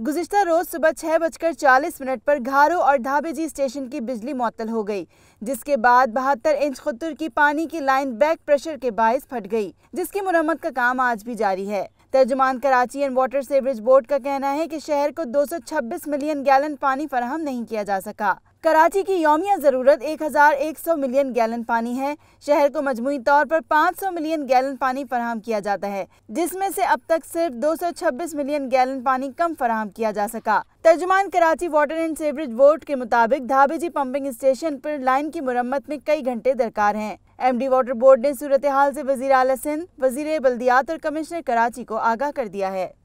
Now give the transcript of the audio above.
गुजशत रोज सुबह छह बजकर चालीस मिनट पर घारो और जी स्टेशन की बिजली मअतल हो गई जिसके बाद बहत्तर इंच खुतुर की पानी की लाइन बैक प्रेशर के बायस फट गई जिसकी मुरम्मत का काम आज भी जारी है तर्जुमान Karachi and water sewerage board का कहना है कि शहर को 226 मिलियन गैलन पानी फराहम नहीं किया जा सका कराची की यौमिया ज़रूरत 1,100 मिलियन गैलन पानी है शहर को मजमू तौर पर 500 मिलियन गैलन पानी फराहम किया जाता है जिसमें से अब तक सिर्फ 226 मिलियन गैलन पानी कम फराहम किया जा सका तर्जुमान Karachi water and sewerage board के मुताबिक धाबेजी पंपिंग स्टेशन पर लाइन की मुरम्मत में कई घंटे दरकार हैं एमडी वाटर बोर्ड ने सूरत हाल ऐसी वजीर अला सिंध वजीर बल्दियात और कमिश्नर कराची को आगाह कर दिया है